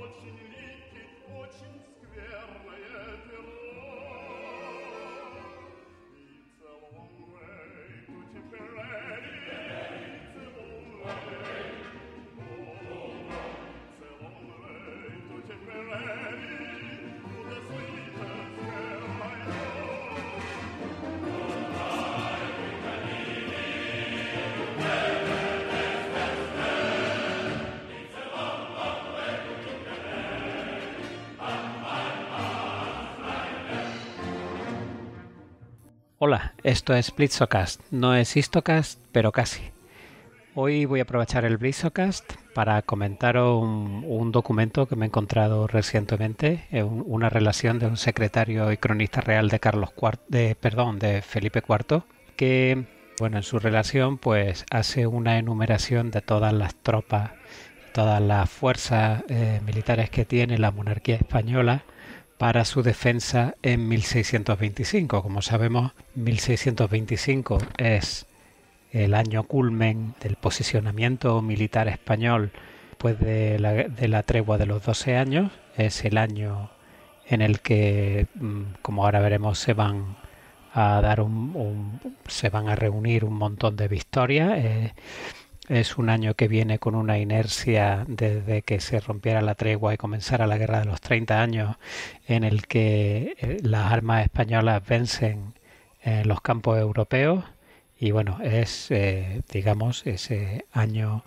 очень липкий, очень скверное. Esto es Blitzocast, no es Histocast, pero casi. Hoy voy a aprovechar el Blitzocast para comentar un, documento que me he encontrado recientemente, eh, una relación de un secretario y cronista real de Carlos IV, de, perdón, de Felipe IV, que bueno, en su relación pues hace una enumeración de todas las tropas, todas las fuerzas eh, militares que tiene la monarquía española para su defensa en 1625. Como sabemos, 1625 es el año culmen del posicionamiento militar español después de la, tregua de los 12 años. Es el año en el que, mm, como ahora veremos, se van a dar un, se van a reunir un montón de victorias. Eh, es un año que viene con una inercia desde que se rompiera la tregua y comenzara la guerra de los 30 años, en el que eh, las armas españolas vencen en eh, los campos europeos. Y bueno, es, eh, digamos, ese año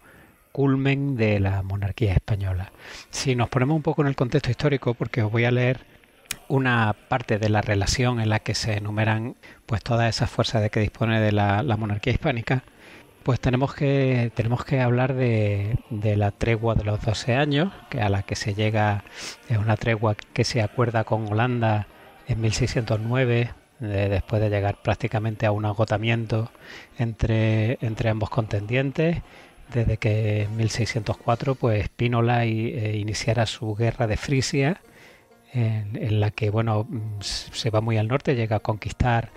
culmen de la monarquía española. Si nos ponemos un poco en el contexto histórico, porque os voy a leer una parte de la relación en la que se enumeran pues todas esas fuerzas de que dispone de la monarquía hispánica, pues tenemos que, tenemos que hablar de, de, la tregua de los 12 años, que a la que se llega, es una tregua que se acuerda con Holanda en 1609, después de llegar prácticamente a un agotamiento entre, entre ambos contendientes, desde que en 1604 pues eh, iniciara su guerra de Frisia, en, en, la que bueno mm, se va muy al norte, llega a conquistar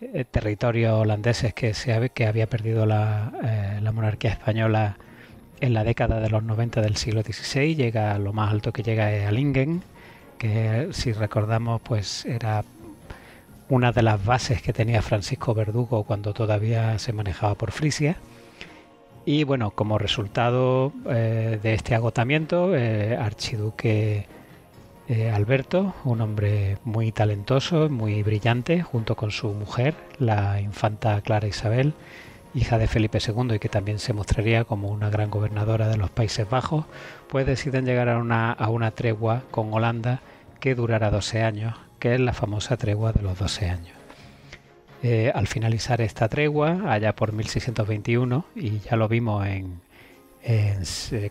eh, territorios holandeses que, se, que había perdido eh, la, monarquía española en la década de los 90 del siglo XVI. Llega lo más alto que llega es a que si recordamos pues era una de las bases que tenía Francisco Verdugo cuando todavía se manejaba por Frisia. Y bueno, como resultado eh, de este agotamiento, Archiduque eh, Alberto, un hombre muy talentoso, muy brillante, junto con su mujer, la infanta Clara Isabel, hija de Felipe II y que también se mostraría como una gran gobernadora de los Países Bajos, pues deciden llegar a una, tregua con Holanda que durará 12 años, que es la famosa tregua de los 12 años. Eh, al finalizar esta tregua, allá por 1621, y ya lo vimos en, eh,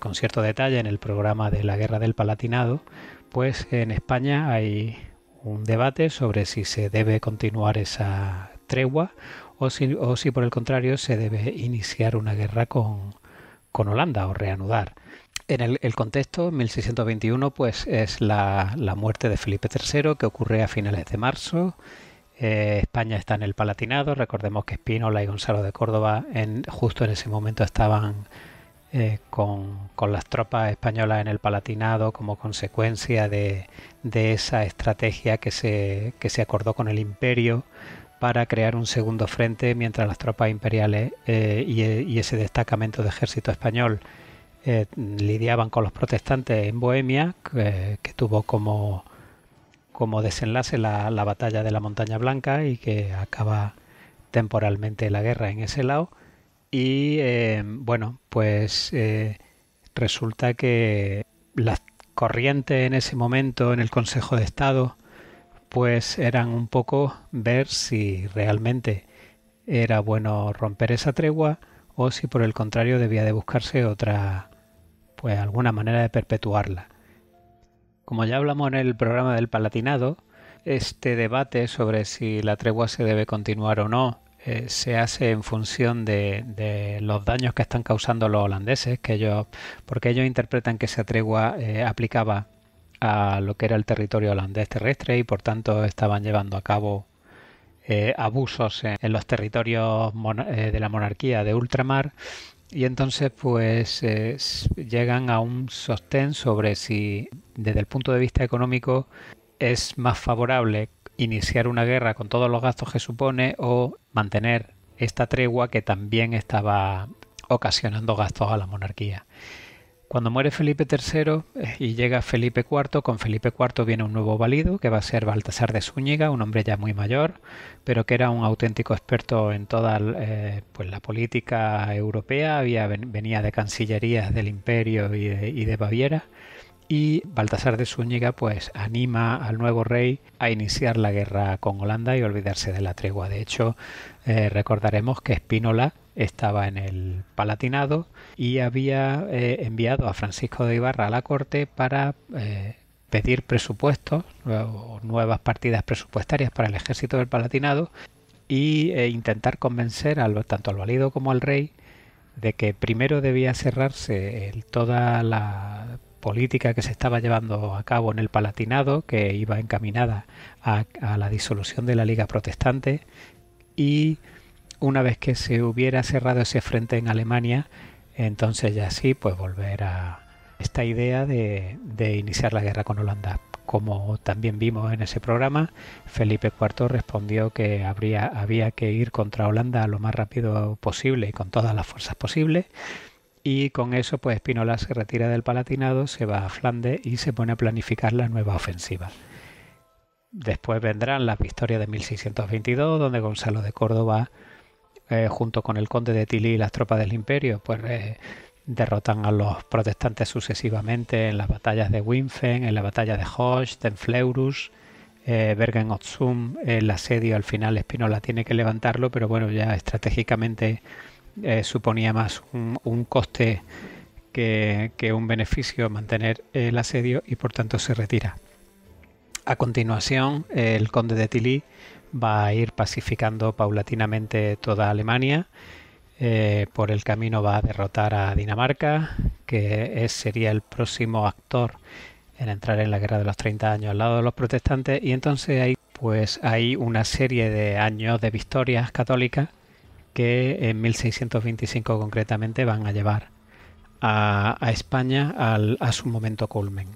con cierto detalle en el programa de la Guerra del Palatinado, pues en España hay un debate sobre si se debe continuar esa tregua o si, o si por el contrario se debe iniciar una guerra con, Holanda o reanudar. En el, contexto, 1621, pues es la, muerte de Felipe III que ocurre a finales de marzo. Eh, España está en el Palatinado. Recordemos que Espínola y Gonzalo de Córdoba en, justo en ese momento estaban eh, con, las tropas españolas en el Palatinado como consecuencia de, esa estrategia que se, acordó con el imperio para crear un segundo frente mientras las tropas imperiales eh, y, ese destacamento de ejército español eh, lidiaban con los protestantes en Bohemia, que, tuvo como, desenlace la batalla de la Montaña Blanca y que acaba temporalmente la guerra en ese lado y eh, bueno, pues eh, resulta que las corrientes en ese momento en el Consejo de Estado pues eran un poco ver si realmente era bueno romper esa tregua o si por el contrario debía de buscarse otra, pues alguna manera de perpetuarla. Como ya hablamos en el programa del Palatinado, este debate sobre si la tregua se debe continuar o no eh, se hace en función de, los daños que están causando los holandeses, que ellos, porque ellos interpretan que esa tregua eh, aplicaba a lo que era el territorio holandés terrestre y por tanto estaban llevando a cabo eh, abusos en, los territorios de la monarquía de ultramar y entonces pues llegan a un sostén sobre si desde el punto de vista económico es más favorable iniciar una guerra con todos los gastos que supone o mantener esta tregua que también estaba ocasionando gastos a la monarquía. Cuando muere Felipe III eh, y llega Felipe IV, con Felipe IV viene un nuevo valido que va a ser Baltasar de Zúñiga, un hombre ya muy mayor, pero que era un auténtico experto en toda eh, pues la política europea, Había, venía de cancillerías del imperio y de Baviera y Baltasar de Zúñiga pues anima al nuevo rey a iniciar la guerra con Holanda y olvidarse de la tregua. De hecho, eh, recordaremos que Espínola estaba en el Palatinado y había eh, enviado a Francisco de Ibarra a la corte para eh, pedir presupuestos o nuevas partidas presupuestarias para el ejército del Palatinado e intentar convencer tanto al valido como al rey de que primero debía cerrarse toda la política que se estaba llevando a cabo en el Palatinado, que iba encaminada a, la disolución de la Liga Protestante, y una vez que se hubiera cerrado ese frente en Alemania, entonces ya sí, pues volver a esta idea de, iniciar la guerra con Holanda. Como también vimos en ese programa, Felipe IV respondió que habría, había que ir contra Holanda lo más rápido posible y con todas las fuerzas posibles y con eso pues Espinola se retira del Palatinado, se va a Flandes y se pone a planificar la nueva ofensiva. Después vendrán las victorias de 1622, donde Gonzalo de Córdoba, eh, junto con el conde de Tilly y las tropas del imperio, pues eh, derrotan a los protestantes sucesivamente en las batallas de Winfen, en la batalla de Hoch, de Fleurus, eh, Bergen Otsum, el asedio al final Espinola tiene que levantarlo, pero bueno, ya estratégicamente eh, suponía más un, coste que, un beneficio mantener el asedio y por tanto se retira. A continuación, el conde de Tilly va a ir pacificando paulatinamente toda Alemania. Eh, por el camino va a derrotar a Dinamarca, que sería el próximo actor en entrar en la guerra de los 30 años al lado de los protestantes. Y entonces hay, pues, hay una serie de años de victorias católicas que en 1625 concretamente van a llevar a, España a su momento culmen.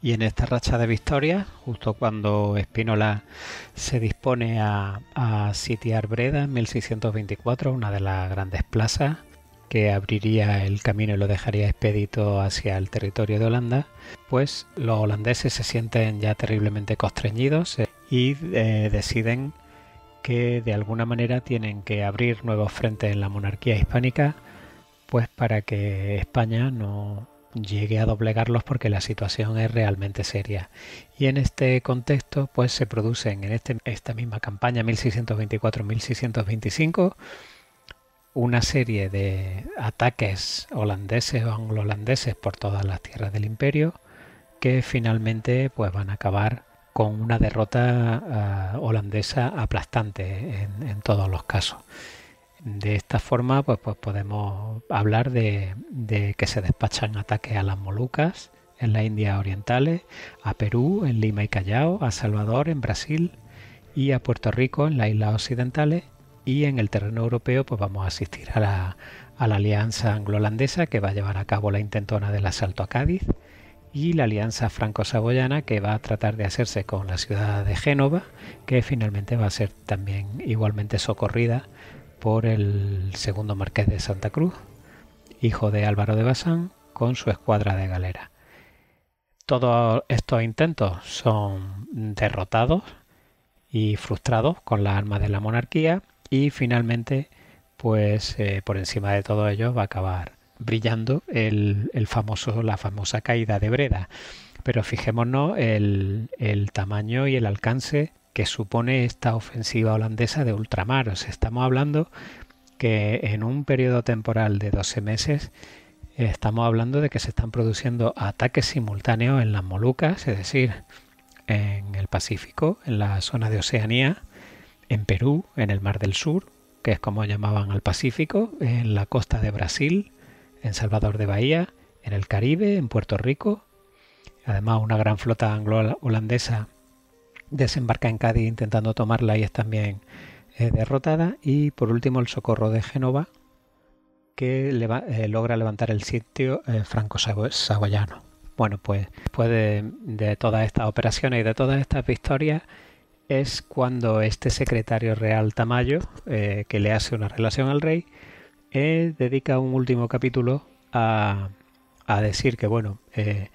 Y en esta racha de victorias, justo cuando Espínola se dispone a, sitiar Breda en 1624, una de las grandes plazas que abriría el camino y lo dejaría expedito hacia el territorio de Holanda, pues los holandeses se sienten ya terriblemente constreñidos eh, y eh, deciden que de alguna manera tienen que abrir nuevos frentes en la monarquía hispánica, pues para que España no llegue a doblegarlos porque la situación es realmente seria. Y en este contexto, pues se producen en este, esta misma campaña 1624-1625 una serie de ataques holandeses o anglo-holandeses por todas las tierras del imperio que finalmente pues van a acabar con una derrota ah, holandesa aplastante en, todos los casos. De esta forma, pues, pues podemos hablar de, que se despachan ataques a las Molucas, en las Indias Orientales, a Perú, en Lima y Callao, a Salvador, en Brasil y a Puerto Rico, en las Islas Occidentales. Y en el terreno europeo, pues vamos a asistir a la alianza anglo-holandesa que va a llevar a cabo la intentona del asalto a Cádiz, y la alianza franco-saboyana que va a tratar de hacerse con la ciudad de Génova, que finalmente va a ser también igualmente socorrida por el segundo marqués de Santa Cruz, hijo de Álvaro de Bazán, con su escuadra de galera. Todos estos intentos son derrotados y frustrados con las armas de la monarquía y finalmente, pues eh, por encima de todo ello va a acabar brillando el, famoso, la famosa caída de Breda. Pero fijémonos el, el tamaño y el alcance que supone esta ofensiva holandesa de ultramar. estamos hablando que en un periodo temporal de 12 meses estamos hablando de que se están produciendo ataques simultáneos en las Molucas, es decir, en el Pacífico, en la zona de Oceanía, en Perú, en el Mar del Sur, que es como llamaban al Pacífico, en la costa de Brasil, en Salvador de Bahía, en el Caribe, en Puerto Rico. Además, una gran flota anglo-holandesa desembarca en Cádiz intentando tomarla y es también eh, derrotada. Y por último, el socorro de Génova, que eh, logra levantar el sitio eh, franco Bueno, pues después de, todas estas operaciones y de todas estas victorias, es cuando este secretario real Tamayo, que le hace una relación al rey, eh, dedica un último capítulo a, decir que, bueno, eh,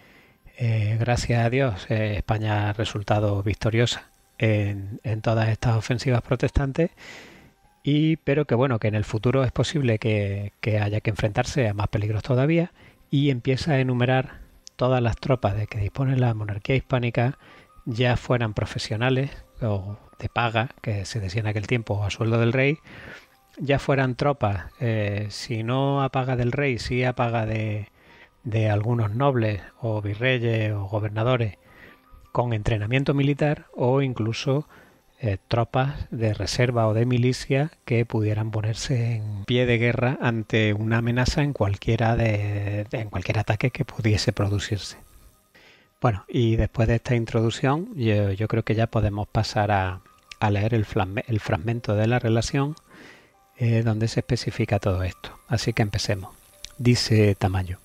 eh, gracias a Dios, España ha resultado victoriosa en, todas estas ofensivas protestantes, y, pero que, bueno, que en el futuro es posible que, que haya que enfrentarse a más peligros todavía, y empieza a enumerar todas las tropas de que dispone la monarquía hispánica, ya fueran profesionales o de paga, que se decía en aquel tiempo, a sueldo del rey, ya fueran tropas, eh, si no apaga del rey, si apaga de, de algunos nobles o virreyes o gobernadores con entrenamiento militar o incluso eh, tropas de reserva o de milicia que pudieran ponerse en pie de guerra ante una amenaza en cualquiera de, en cualquier ataque que pudiese producirse. Bueno, y después de esta introducción yo, creo que ya podemos pasar a, a leer el, el fragmento de la relación eh, donde se especifica todo esto. Así que empecemos. Dice Tamayo.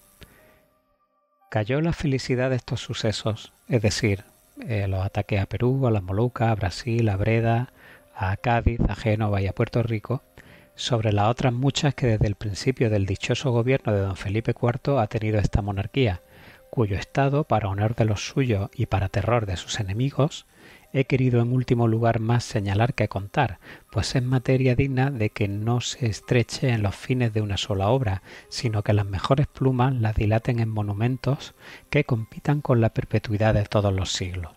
Cayó la felicidad de estos sucesos, es decir, eh, los ataques a Perú, a las Molucas, a Brasil, a Breda, a Cádiz, a Génova y a Puerto Rico, sobre las otras muchas que desde el principio del dichoso gobierno de don Felipe IV ha tenido esta monarquía, cuyo Estado, para honor de los suyos y para terror de sus enemigos, he querido en último lugar más señalar que contar, pues es materia digna de que no se estreche en los fines de una sola obra, sino que las mejores plumas las dilaten en monumentos que compitan con la perpetuidad de todos los siglos.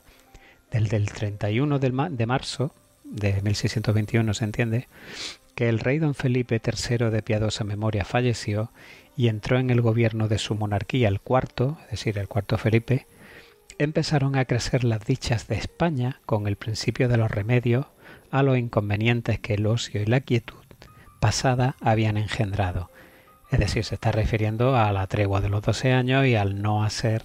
Desde el 31 de marzo de 1621 se entiende que el rey don Felipe III de piadosa memoria falleció y entró en el gobierno de su monarquía el cuarto, es decir, el cuarto Felipe, empezaron a crecer las dichas de España con el principio de los remedios a los inconvenientes que el ocio y la quietud pasada habían engendrado. Es decir, se está refiriendo a la tregua de los 12 años y al no hacer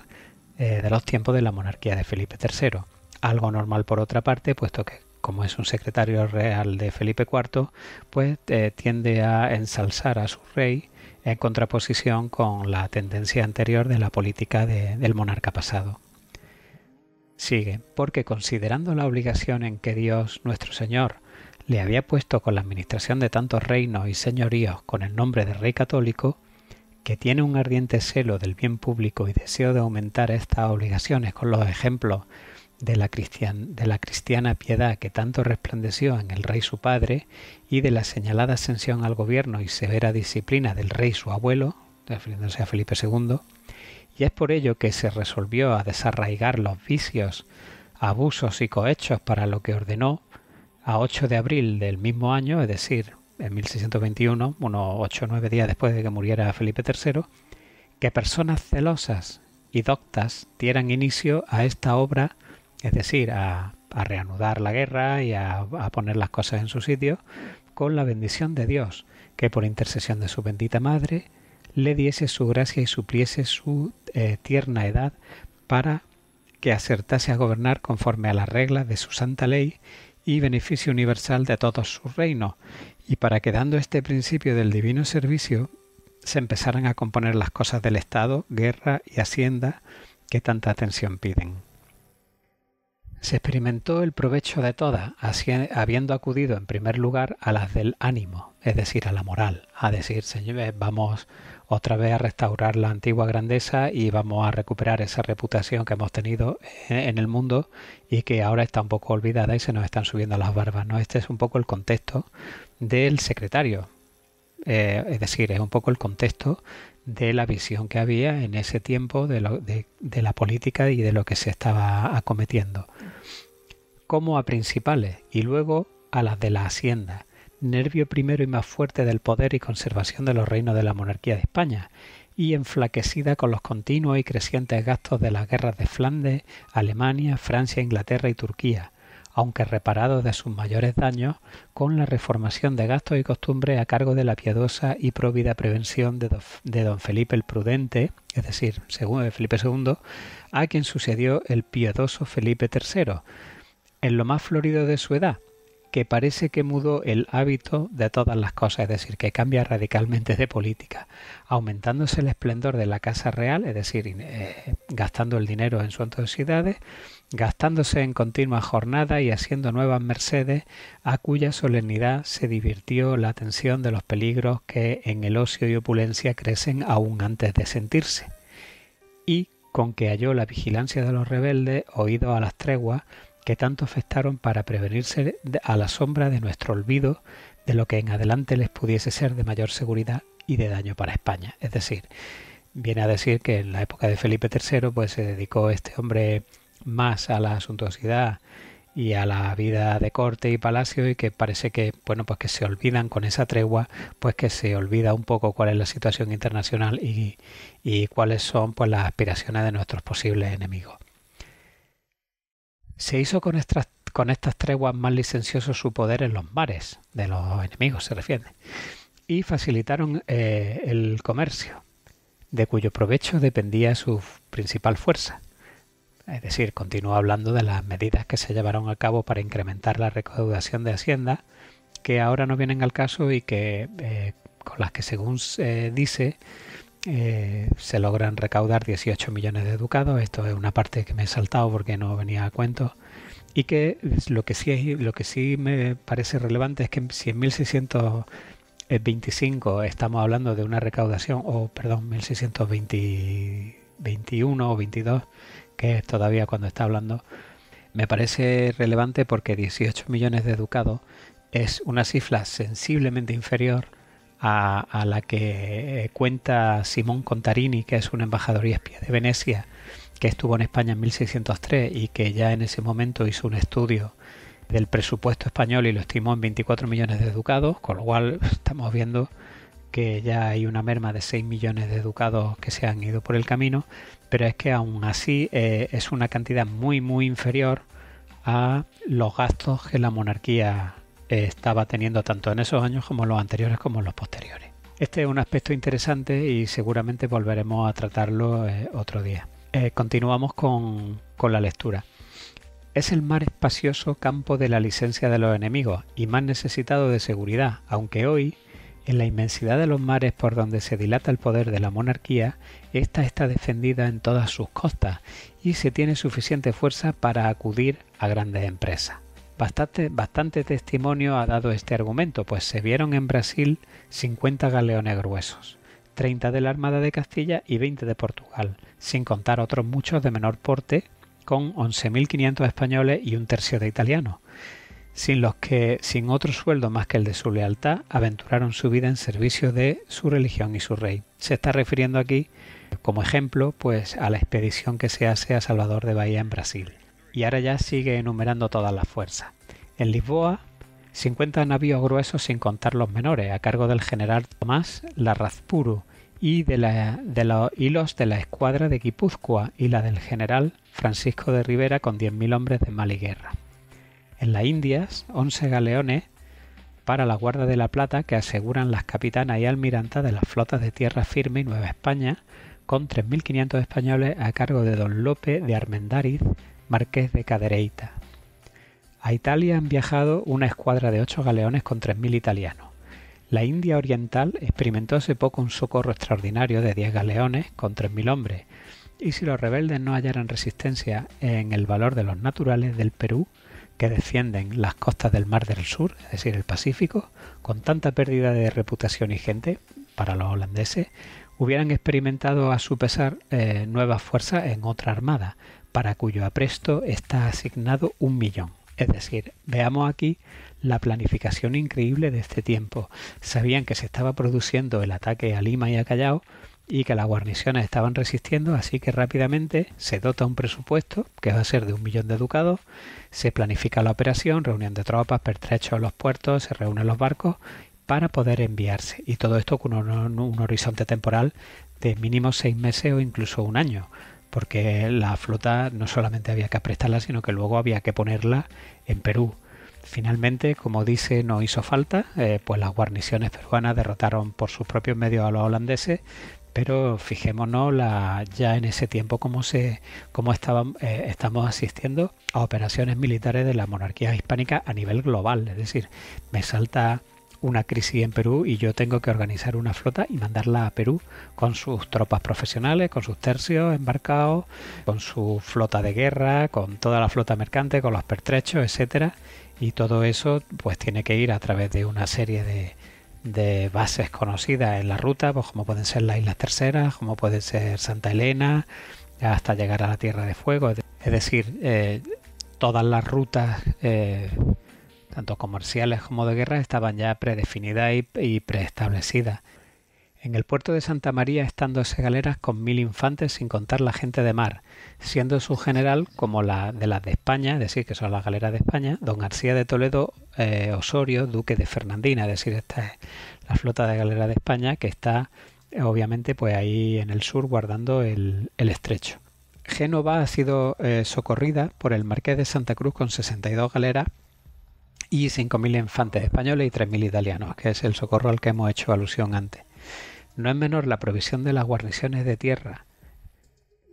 eh, de los tiempos de la monarquía de Felipe III. Algo normal por otra parte, puesto que como es un secretario real de Felipe IV, pues eh, tiende a ensalzar a su rey en contraposición con la tendencia anterior de la política del monarca pasado. Sigue, porque considerando la obligación en que Dios, nuestro Señor, le había puesto con la administración de tantos reinos y señoríos con el nombre de Rey Católico, que tiene un ardiente celo del bien público y deseo de aumentar estas obligaciones con los ejemplos de la, de la cristiana piedad que tanto resplandeció en el rey su padre y de la señalada ascensión al gobierno y severa disciplina del rey su abuelo, refiriéndose a Felipe II, y es por ello que se resolvió a desarraigar los vicios, abusos y cohechos para lo que ordenó a 8 de abril del mismo año, es decir, en 1621, unos 8 o 9 días después de que muriera Felipe III, que personas celosas y doctas dieran inicio a esta obra, es decir, a, reanudar la guerra y a poner las cosas en su sitio, con la bendición de Dios, que por intercesión de su bendita madre le diese su gracia y supliese su eh, tierna edad para que acertase a gobernar conforme a las reglas de su santa ley y beneficio universal de todos sus reinos, y para que dando este principio del divino servicio se empezaran a componer las cosas del Estado, guerra y hacienda que tanta atención piden se experimentó el provecho de todas, habiendo acudido en primer lugar a las del ánimo, es decir, a la moral, a decir, señores, vamos otra vez a restaurar la antigua grandeza y vamos a recuperar esa reputación que hemos tenido en el mundo y que ahora está un poco olvidada y se nos están subiendo las barbas. ¿no? Este es un poco el contexto del secretario, eh, es decir, es un poco el contexto de la visión que había en ese tiempo de, la política y de lo que se estaba acometiendo como a principales y luego a las de la hacienda, nervio primero y más fuerte del poder y conservación de los reinos de la monarquía de España, y enflaquecida con los continuos y crecientes gastos de las guerras de Flandes, Alemania, Francia, Inglaterra y Turquía, aunque reparados de sus mayores daños con la reformación de gastos y costumbres a cargo de la piadosa y próvida prevención de, de don Felipe el Prudente, es decir, según Felipe II, a quien sucedió el piadoso Felipe III en lo más florido de su edad, que parece que mudó el hábito de todas las cosas, es decir, que cambia radicalmente de política, aumentándose el esplendor de la Casa Real, es decir, eh, gastando el dinero en sus gastándose en continua jornada y haciendo nuevas mercedes, a cuya solemnidad se divirtió la atención de los peligros que en el ocio y opulencia crecen aún antes de sentirse. Y con que halló la vigilancia de los rebeldes, oído a las treguas, que tanto afectaron para prevenirse a la sombra de nuestro olvido de lo que en adelante les pudiese ser de mayor seguridad y de daño para España. Es decir, viene a decir que en la época de Felipe III pues se dedicó este hombre más a la asuntosidad y a la vida de corte y palacio y que parece que bueno pues que se olvidan con esa tregua pues que se olvida un poco cuál es la situación internacional y, y cuáles son pues las aspiraciones de nuestros posibles enemigos se hizo con estas, con estas treguas más licenciosos su poder en los mares, de los enemigos se refiere, y facilitaron eh, el comercio, de cuyo provecho dependía su principal fuerza. Es decir, continúa hablando de las medidas que se llevaron a cabo para incrementar la recaudación de Hacienda, que ahora no vienen al caso y que eh, con las que según se eh, dice eh, se logran recaudar 18 millones de ducados. Esto es una parte que me he saltado porque no venía a cuento. Y que lo que sí, es, lo que sí me parece relevante es que si en 1625 estamos hablando de una recaudación, o perdón, 1621 o 22, que es todavía cuando está hablando, me parece relevante porque 18 millones de ducados es una cifra sensiblemente inferior a, la que eh, cuenta Simón Contarini, que es un embajador y espía de Venecia, que estuvo en España en 1603 y que ya en ese momento hizo un estudio del presupuesto español y lo estimó en 24 millones de ducados, con lo cual estamos viendo que ya hay una merma de 6 millones de educados que se han ido por el camino, pero es que aún así eh, es una cantidad muy muy inferior a los gastos que la monarquía estaba teniendo tanto en esos años como en los anteriores como en los posteriores. Este es un aspecto interesante y seguramente volveremos a tratarlo eh, otro día. Eh, continuamos con, la lectura. Es el mar espacioso campo de la licencia de los enemigos y más necesitado de seguridad, aunque hoy, en la inmensidad de los mares por donde se dilata el poder de la monarquía, ésta está defendida en todas sus costas y se tiene suficiente fuerza para acudir a grandes empresas. Bastante, testimonio ha dado este argumento, pues se vieron en Brasil 50 galeones gruesos, 30 de la Armada de Castilla y 20 de Portugal, sin contar otros muchos de menor porte, con 11.500 españoles y un tercio de italianos, sin los que, sin otro sueldo más que el de su lealtad, aventuraron su vida en servicio de su religión y su rey. Se está refiriendo aquí, como ejemplo, pues a la expedición que se hace a Salvador de Bahía en Brasil y ahora ya sigue enumerando todas las fuerzas. En Lisboa, 50 navíos gruesos sin contar los menores, a cargo del general Tomás Larrazpuru y de, los hilos de la escuadra de Guipúzcoa y la del general Francisco de Rivera con 10.000 hombres de mal y guerra. En las Indias, 11 galeones para la Guarda de la Plata que aseguran las capitanas y almirantas de las flotas de tierra firme y Nueva España, con 3.500 españoles a cargo de don Lope de Armendáriz, marqués de Cadereyta. A Italia han viajado una escuadra de ocho galeones con 3.000 italianos. La India Oriental experimentó hace poco un socorro extraordinario de 10 galeones con 3.000 hombres, y si los rebeldes no hallaran resistencia en el valor de los naturales del Perú, que defienden las costas del Mar del Sur, es decir, el Pacífico, con tanta pérdida de reputación y gente para los holandeses, hubieran experimentado a su pesar eh, nuevas fuerzas en otra armada, para cuyo apresto está asignado un millón. Es decir, veamos aquí la planificación increíble de este tiempo. Sabían que se estaba produciendo el ataque a Lima y a Callao y que las guarniciones estaban resistiendo, así que rápidamente se dota un presupuesto, que va a ser de un millón de ducados, se planifica la operación, reunión de tropas, pertrechos a los puertos, se reúnen los barcos para poder enviarse. Y todo esto con un horizonte temporal de mínimo seis meses o incluso un año porque la flota no solamente había que aprestarla, sino que luego había que ponerla en Perú. Finalmente, como dice, no hizo falta, eh, pues las guarniciones peruanas derrotaron por sus propios medios a los holandeses, pero fijémonos la, ya en ese tiempo cómo, se, eh, estamos asistiendo a operaciones militares de la monarquía hispánica a nivel global, es decir, me salta una crisis en Perú y yo tengo que organizar una flota y mandarla a Perú con sus tropas profesionales, con sus tercios embarcados, con su flota de guerra, con toda la flota mercante, con los pertrechos, etcétera, y todo eso pues tiene que ir a través de una serie de, bases conocidas en la ruta, pues como pueden ser las Islas Terceras, como puede ser Santa Elena, hasta llegar a la Tierra de Fuego. Es decir, eh, todas las rutas eh, tanto comerciales como de guerra, estaban ya predefinidas y, preestablecidas. En el puerto de Santa María están 12 galeras con mil infantes sin contar la gente de mar, siendo su general como la de las de España, es decir, que son las galeras de España, don García de Toledo eh, Osorio, duque de Fernandina, es decir, esta es la flota de galeras de España que está obviamente pues ahí en el sur guardando el, estrecho. Génova ha sido eh, socorrida por el marqués de Santa Cruz con 62 galeras y 5.000 infantes españoles y 3.000 italianos, que es el socorro al que hemos hecho alusión antes. No es menor la provisión de las guarniciones de tierra,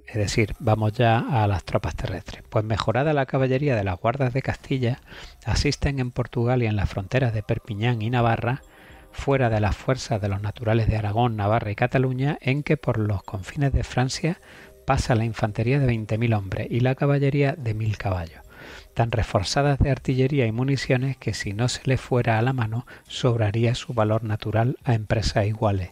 es decir, vamos ya a las tropas terrestres, pues mejorada la caballería de las guardas de Castilla, asisten en Portugal y en las fronteras de Perpiñán y Navarra, fuera de las fuerzas de los naturales de Aragón, Navarra y Cataluña, en que por los confines de Francia pasa la infantería de 20.000 hombres y la caballería de 1.000 caballos tan reforzadas de artillería y municiones que si no se le fuera a la mano sobraría su valor natural a empresas iguales.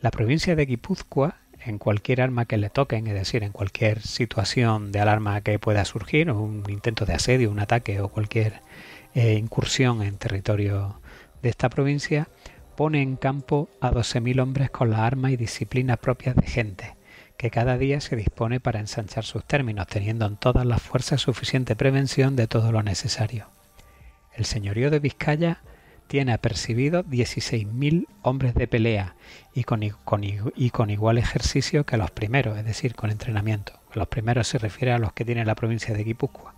La provincia de Guipúzcoa, en cualquier arma que le toquen, es decir, en cualquier situación de alarma que pueda surgir, un intento de asedio, un ataque o cualquier eh, incursión en territorio de esta provincia, pone en campo a 12.000 hombres con la arma y disciplina propias de gente que cada día se dispone para ensanchar sus términos, teniendo en todas las fuerzas suficiente prevención de todo lo necesario. El señorío de Vizcaya tiene apercibido 16.000 hombres de pelea y con, igual ejercicio que los primeros, es decir, con entrenamiento. Los primeros se refiere a los que tiene la provincia de Guipúzcoa.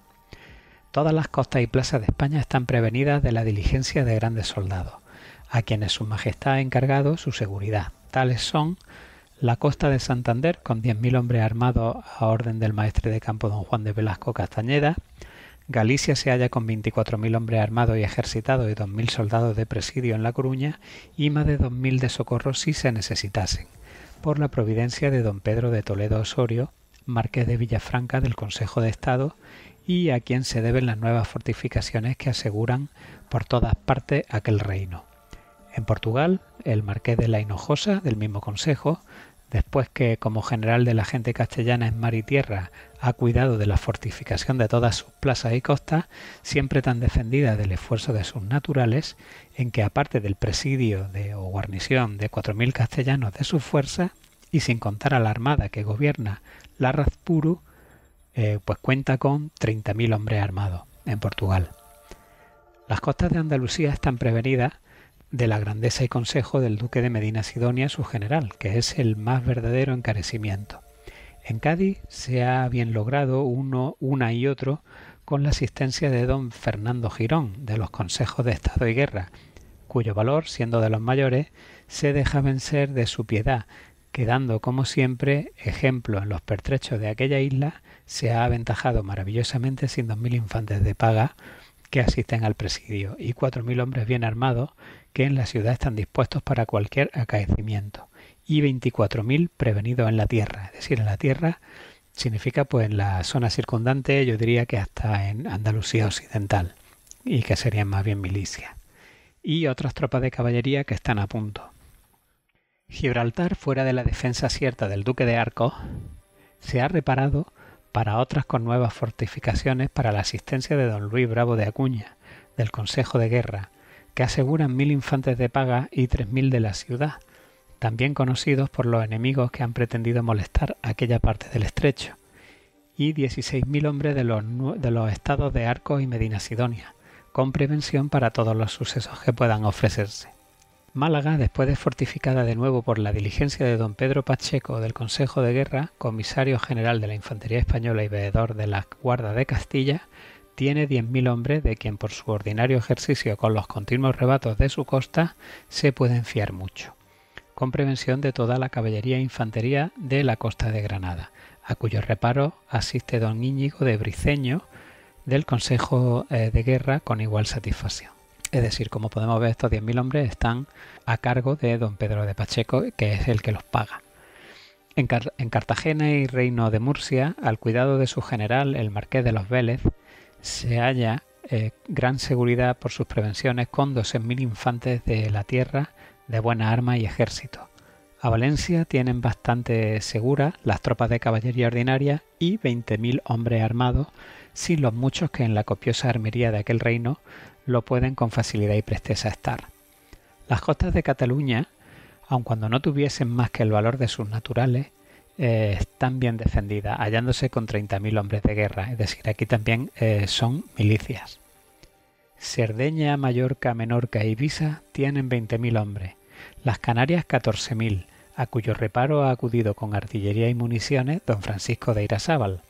Todas las costas y plazas de España están prevenidas de la diligencia de grandes soldados, a quienes su majestad ha encargado su seguridad. Tales son la costa de Santander, con 10.000 hombres armados a orden del maestre de campo don Juan de Velasco Castañeda. Galicia se halla con 24.000 hombres armados y ejercitados y 2.000 soldados de presidio en La Coruña y más de 2.000 de socorro si se necesitasen, por la providencia de don Pedro de Toledo Osorio, marqués de Villafranca del Consejo de Estado, y a quien se deben las nuevas fortificaciones que aseguran por todas partes aquel reino. En Portugal, el marqués de La Hinojosa, del mismo Consejo, después que como general de la gente castellana en mar y tierra ha cuidado de la fortificación de todas sus plazas y costas, siempre tan defendida del esfuerzo de sus naturales, en que aparte del presidio de, o guarnición de 4.000 castellanos de sus fuerzas, y sin contar a la armada que gobierna la Razpuru, eh, pues cuenta con 30.000 hombres armados en Portugal. Las costas de Andalucía están prevenidas de la grandeza y consejo del duque de Medina Sidonia, su general, que es el más verdadero encarecimiento. En Cádiz se ha bien logrado uno, una y otro con la asistencia de don Fernando Girón, de los Consejos de Estado y Guerra, cuyo valor, siendo de los mayores, se deja vencer de su piedad, quedando como siempre ejemplo en los pertrechos de aquella isla, se ha aventajado maravillosamente sin dos mil infantes de paga, que asisten al presidio y 4.000 hombres bien armados que en la ciudad están dispuestos para cualquier acaecimiento y 24.000 prevenidos en la tierra, es decir, en la tierra significa pues en la zona circundante, yo diría que hasta en Andalucía occidental y que serían más bien milicias y otras tropas de caballería que están a punto. Gibraltar, fuera de la defensa cierta del duque de Arcos, se ha reparado para otras con nuevas fortificaciones para la asistencia de don Luis Bravo de Acuña, del Consejo de Guerra, que aseguran mil infantes de paga y tres mil de la ciudad, también conocidos por los enemigos que han pretendido molestar aquella parte del estrecho, y mil hombres de los, de los estados de Arcos y Medina Sidonia, con prevención para todos los sucesos que puedan ofrecerse. Málaga, después de fortificada de nuevo por la diligencia de don Pedro Pacheco del Consejo de Guerra, comisario general de la Infantería Española y veedor de la Guarda de Castilla, tiene 10.000 hombres de quien por su ordinario ejercicio con los continuos rebatos de su costa se puede fiar mucho, con prevención de toda la caballería e infantería de la costa de Granada, a cuyo reparo asiste don Íñigo de Briceño del Consejo eh, de Guerra con igual satisfacción. Es decir, como podemos ver, estos 10.000 hombres están a cargo de don Pedro de Pacheco, que es el que los paga. En, Cartagena y Reino de Murcia, al cuidado de su general, el marqués de los Vélez, se halla eh, gran seguridad por sus prevenciones con 12.000 infantes de la tierra de buena arma y ejército. A Valencia tienen bastante segura las tropas de caballería ordinaria y 20.000 hombres armados, sin los muchos que en la copiosa armería de aquel reino lo pueden con facilidad y presteza estar. Las costas de Cataluña, aun cuando no tuviesen más que el valor de sus naturales, eh, están bien defendidas, hallándose con 30.000 hombres de guerra, es decir, aquí también eh, son milicias. Cerdeña, Mallorca, Menorca y Ibiza tienen 20.000 hombres, las Canarias 14.000, a cuyo reparo ha acudido con artillería y municiones don Francisco de Irazábal.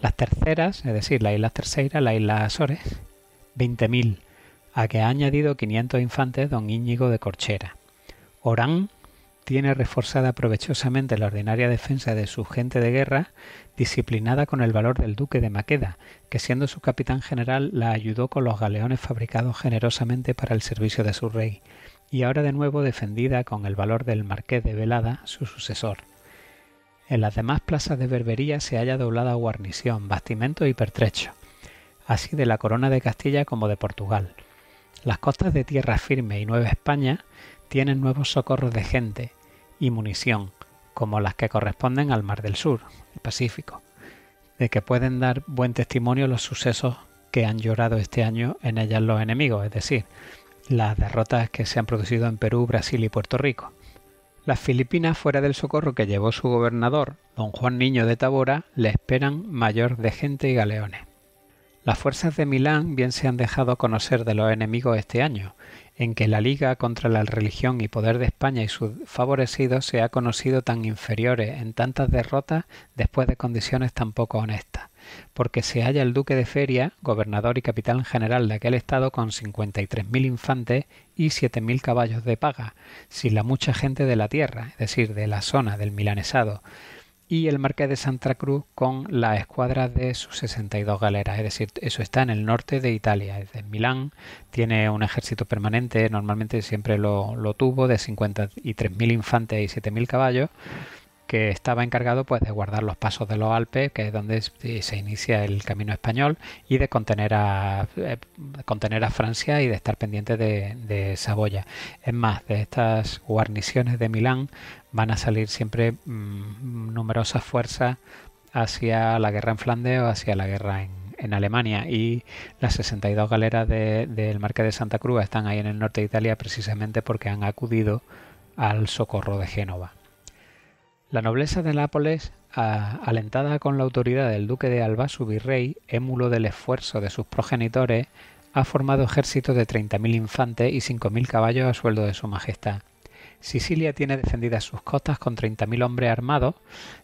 Las terceras, es decir, la isla Tercera, la isla Azores, 20.000, a que ha añadido 500 infantes don Íñigo de Corchera. Orán tiene reforzada provechosamente la ordinaria defensa de su gente de guerra, disciplinada con el valor del duque de Maqueda, que siendo su capitán general la ayudó con los galeones fabricados generosamente para el servicio de su rey, y ahora de nuevo defendida con el valor del marqués de Velada, su sucesor. En las demás plazas de Berbería se halla doblada guarnición, bastimento y pertrecho así de la corona de Castilla como de Portugal. Las costas de tierra firme y Nueva España tienen nuevos socorros de gente y munición, como las que corresponden al Mar del Sur, el Pacífico, de que pueden dar buen testimonio los sucesos que han llorado este año en ellas los enemigos, es decir, las derrotas que se han producido en Perú, Brasil y Puerto Rico. Las Filipinas, fuera del socorro que llevó su gobernador, don Juan Niño de Tabora, le esperan mayor de gente y galeones. Las fuerzas de Milán bien se han dejado conocer de los enemigos este año, en que la Liga contra la Religión y Poder de España y sus favorecidos se ha conocido tan inferiores en tantas derrotas después de condiciones tan poco honestas, porque se halla el duque de Feria, gobernador y capitán general de aquel estado, con 53.000 infantes y 7.000 caballos de paga, sin la mucha gente de la tierra, es decir, de la zona del milanesado, y el Marqués de Santa Cruz con la escuadra de sus 62 galeras. Es decir, eso está en el norte de Italia, es Milán. Tiene un ejército permanente, normalmente siempre lo, tuvo, de 53.000 infantes y 7.000 caballos, que estaba encargado pues, de guardar los pasos de los Alpes, que es donde se inicia el camino español, y de contener a, eh, contener a Francia y de estar pendiente de, de Saboya. Es más, de estas guarniciones de Milán van a salir siempre mm, numerosas fuerzas hacia la guerra en Flandes o hacia la guerra en, Alemania y las 62 galeras del de Marqués de Santa Cruz están ahí en el norte de Italia precisamente porque han acudido al socorro de Génova. La nobleza de Nápoles, alentada con la autoridad del duque de Alba, su virrey, émulo del esfuerzo de sus progenitores, ha formado ejército de 30.000 infantes y 5.000 caballos a sueldo de su majestad Sicilia tiene defendidas sus costas con 30.000 hombres armados,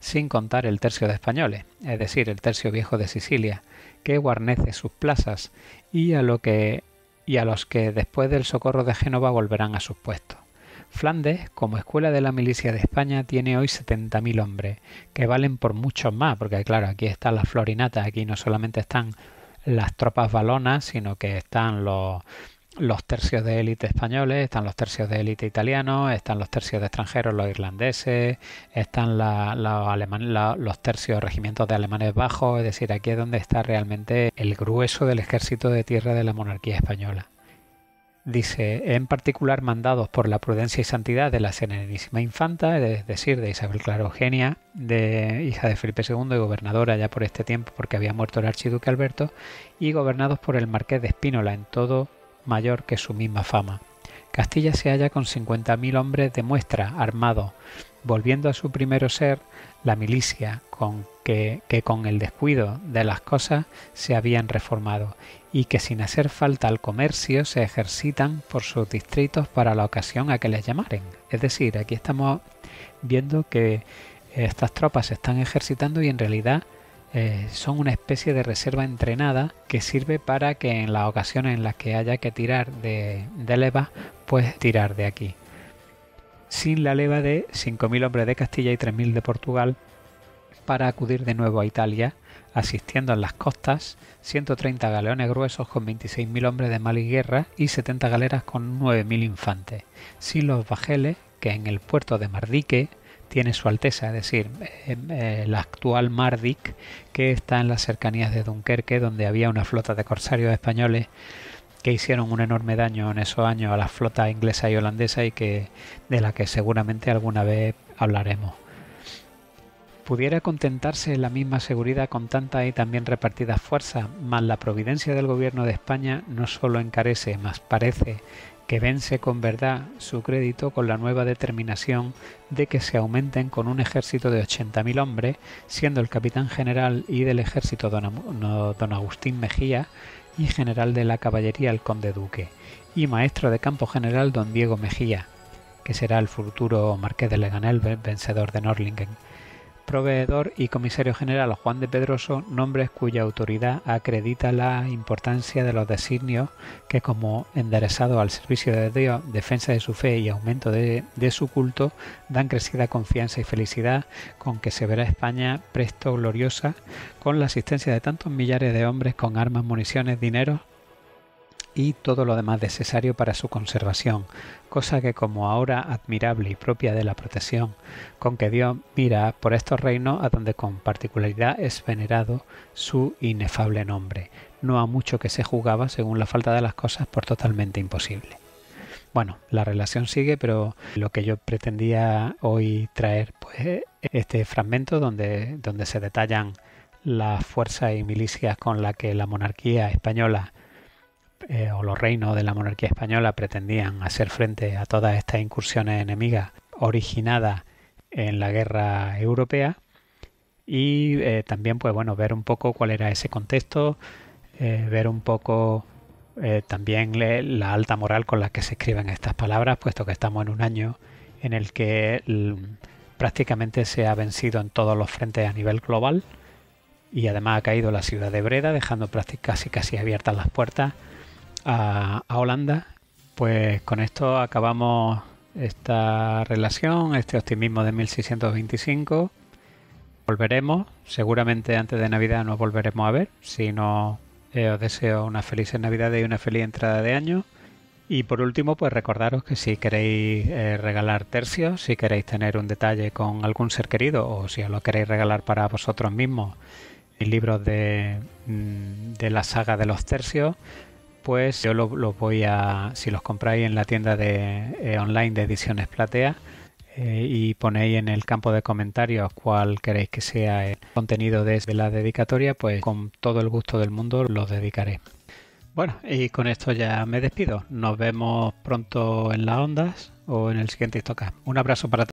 sin contar el tercio de españoles, es decir, el tercio viejo de Sicilia, que guarnece sus plazas y a, lo que, y a los que después del socorro de Génova volverán a sus puestos. Flandes, como escuela de la milicia de España, tiene hoy 70.000 hombres, que valen por muchos más, porque claro, aquí están las florinatas, aquí no solamente están las tropas valonas, sino que están los los tercios de élite españoles, están los tercios de élite italianos, están los tercios de extranjeros, los irlandeses, están los tercios regimientos de alemanes bajos, es decir, aquí es donde está realmente el grueso del ejército de tierra de la monarquía española. Dice, en particular mandados por la prudencia y santidad de la Serenísima Infanta, es decir, de Isabel Clara Eugenia, hija de Felipe II y gobernadora ya por este tiempo porque había muerto el archiduque Alberto, y gobernados por el marqués de Espínola en todo mayor que su misma fama. Castilla se halla con 50.000 hombres de muestra armados, volviendo a su primero ser la milicia, con que, que, con el descuido de las cosas se habían reformado, y que sin hacer falta al comercio se ejercitan por sus distritos para la ocasión a que les llamaren. Es decir, aquí estamos viendo que estas tropas se están ejercitando y en realidad eh, son una especie de reserva entrenada que sirve para que en las ocasiones en las que haya que tirar de, leva... levas, pues tirar de aquí. Sin la leva de 5.000 hombres de Castilla y 3.000 de Portugal para acudir de nuevo a Italia, asistiendo en las costas 130 galeones gruesos con 26.000 hombres de mal y guerra y 70 galeras con 9.000 infantes, sin los bajeles que en el puerto de Mardique tiene su Alteza, es decir, el eh, la actual Mardik, que está en las cercanías de Dunkerque, donde había una flota de corsarios españoles que hicieron un enorme daño en esos años a la flota inglesa y holandesa y que de la que seguramente alguna vez hablaremos. Pudiera contentarse la misma seguridad con tanta y también repartidas fuerzas, Más la providencia del gobierno de España no solo encarece, más parece que vence con verdad su crédito con la nueva determinación de que se aumenten con un ejército de 80.000 hombres, siendo el capitán general y del ejército don, Agustín Mejía y general de la caballería el conde duque, y maestro de campo general don Diego Mejía, que será el futuro marqués de Leganel vencedor de Norlingen proveedor y comisario general Juan de Pedroso, nombres cuya autoridad acredita la importancia de los designios que como enderezado al servicio de Dios, defensa de su fe y aumento de, de su culto, dan crecida confianza y felicidad con que se verá España presto gloriosa con la asistencia de tantos millares de hombres con armas, municiones, dinero y todo lo demás necesario para su conservación, cosa que como ahora admirable y propia de la protección con que Dios mira por estos reinos a donde con particularidad es venerado su inefable nombre, no a mucho que se jugaba según la falta de las cosas por totalmente imposible. Bueno, la relación sigue, pero lo que yo pretendía hoy traer pues este fragmento donde, donde se detallan las fuerzas y milicias con las que la monarquía española eh, o los reinos de la monarquía española pretendían hacer frente a todas estas incursiones enemigas originadas en la guerra europea y eh, también pues bueno ver un poco cuál era ese contexto eh, ver un poco también la alta moral con la que se escriben estas palabras puesto que estamos en un año en el que prácticamente se ha vencido en todos los frentes a nivel global y además ha caído la ciudad de Breda dejando prácticamente casi abiertas las puertas a, Holanda, pues con esto acabamos esta relación, este optimismo de 1625. Volveremos, seguramente antes de Navidad nos volveremos a ver. Si no, eh, os deseo unas felices Navidades y una feliz entrada de año. Y por último, pues recordaros que si queréis eh, regalar tercios, si queréis tener un detalle con algún ser querido o si os lo queréis regalar para vosotros mismos, en libros de, mm, de la saga de los tercios, pues yo los voy a, si los compráis en la tienda de, eh, online de Ediciones Platea eh, y ponéis en el campo de comentarios cuál queréis que sea el contenido de, la dedicatoria, pues con todo el gusto del mundo los dedicaré. Bueno, y con esto ya me despido. Nos vemos pronto en las ondas o en el siguiente toca Un abrazo para todos.